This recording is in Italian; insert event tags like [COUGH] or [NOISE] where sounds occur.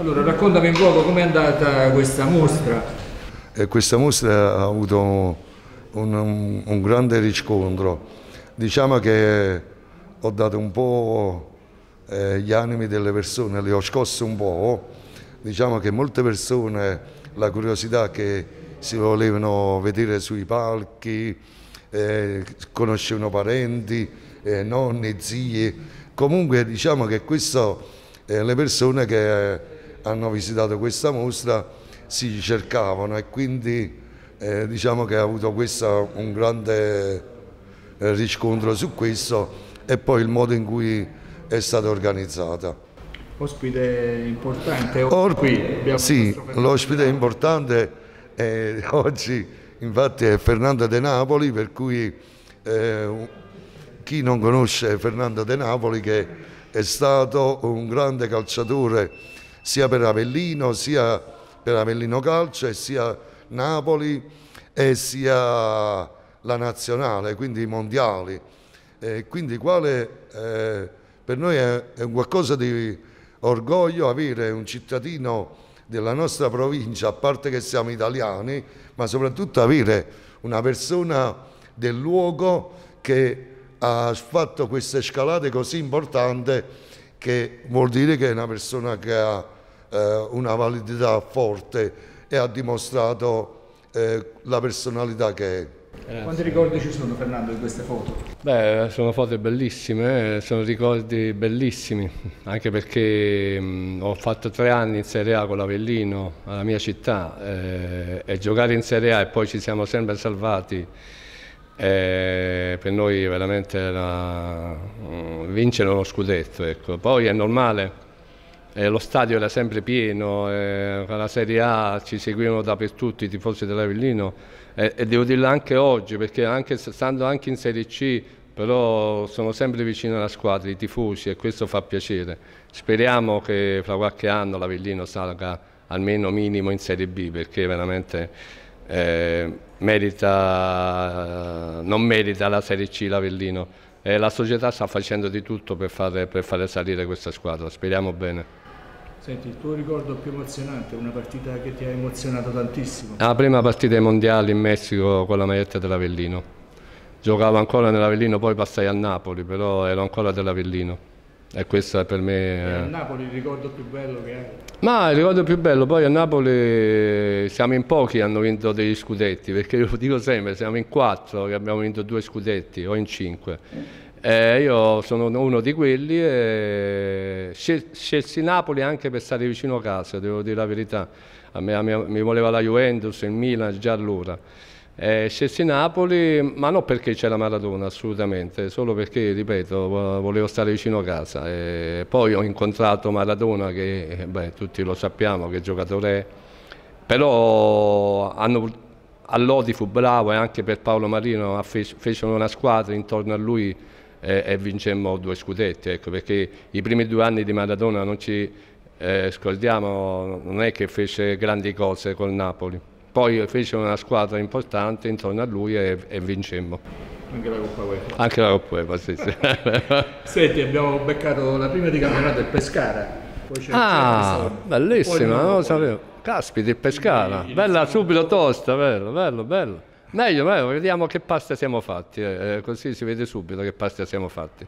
Allora, raccontami un poco com'è andata questa mostra. Eh, questa mostra ha avuto un, un, un, grande riscontro. Diciamo che ho dato un po' eh, gli animi delle persone, li ho scosso un po'. Diciamo che molte persone, la curiosità che si volevano vedere sui palchi, eh, conoscevano parenti, eh, nonni, zie. Comunque diciamo che queste questo eh, le persone che hanno visitato questa mostra si cercavano e quindi eh, diciamo che ha avuto questa, un grande eh, riscontro su questo e poi il modo in cui è stata organizzata. Ospite importante Or qui. Sì, l'ospite importante eh, [LAUGHS] oggi infatti è Fernando De Napoli per cui eh, chi non conosce Fernando De Napoli che è stato un grande calciatore sia per Avellino, sia per Avellino Calcio e sia Napoli e sia la nazionale, quindi i mondiali. Eh, quindi quale eh, per noi è, è qualcosa di orgoglio avere un cittadino della nostra provincia, a parte che siamo italiani, ma soprattutto avere una persona del luogo che ha fatto queste scalate così importanti che vuol dire che è una persona che ha eh, una validità forte e ha dimostrato eh, la personalità che è. Grazie. Quanti ricordi ci sono Fernando di queste foto? Beh, sono foto bellissime, eh, sono ricordi bellissimi, anche perché mh, ho fatto tre anni in Serie A con l'Avellino, alla mia città, eh, e giocare in Serie A e poi ci siamo sempre salvati. Eh, per noi veramente era mh, vincere uno scudetto, ecco. Poi è normale eh, lo stadio era sempre pieno, eh, la Serie A ci seguivano dappertutto i tifosi dell'Avellino eh, e devo dirlo anche oggi perché anche, stando anche in Serie C però sono sempre vicino alla squadra, i tifosi e questo fa piacere. Speriamo che fra qualche anno l'Avellino salga almeno minimo in Serie B perché veramente eh, merita, non merita la Serie C l'Avellino. Eh, la società sta facendo di tutto per fare, per fare salire questa squadra, speriamo bene. Senti, il tuo ricordo più emozionante, una partita che ti ha emozionato tantissimo? Ah, la prima partita ai mondiali in Messico con la maglietta dell'Avellino. Giocavo ancora nell'Avellino, poi passai a Napoli, però ero ancora dell'Avellino. E questa per me... E a eh. Napoli il ricordo più bello che hai? Ma il ricordo più bello, poi a Napoli eh, siamo in pochi che hanno vinto degli scudetti, perché io lo dico sempre, siamo in quattro che abbiamo vinto due scudetti o in cinque. Eh, io sono uno di quelli e scelsi Napoli anche per stare vicino a casa, devo dire la verità. A me, a me mi voleva la Juventus, il Milan già allora. Eh, scelsi Napoli, ma non perché c'era Maradona assolutamente, solo perché, ripeto, volevo stare vicino a casa. E poi ho incontrato Maradona che, beh, tutti lo sappiamo che giocatore è, però hanno All'Odi fu bravo e anche per Paolo Marino fecero una squadra intorno a lui e, e vincemmo due scudetti, ecco, perché i primi due anni di Maradona non ci eh, scordiamo, non è che fece grandi cose col Napoli. Poi fece una squadra importante intorno a lui e, e vincemmo. Anche la Coppa UEFA. Anche la Coppa UEFA, sì. [LAUGHS] Senti, abbiamo beccato la prima di campionato il Pescara. ah, bellissima, non lo sapevo. Caspita, il Pescara. Il, il, bella subito tosta, bello, bello, bello. Meglio, meglio, vediamo che pasta siamo fatti, eh, eh, così si vede subito che pasta siamo fatti.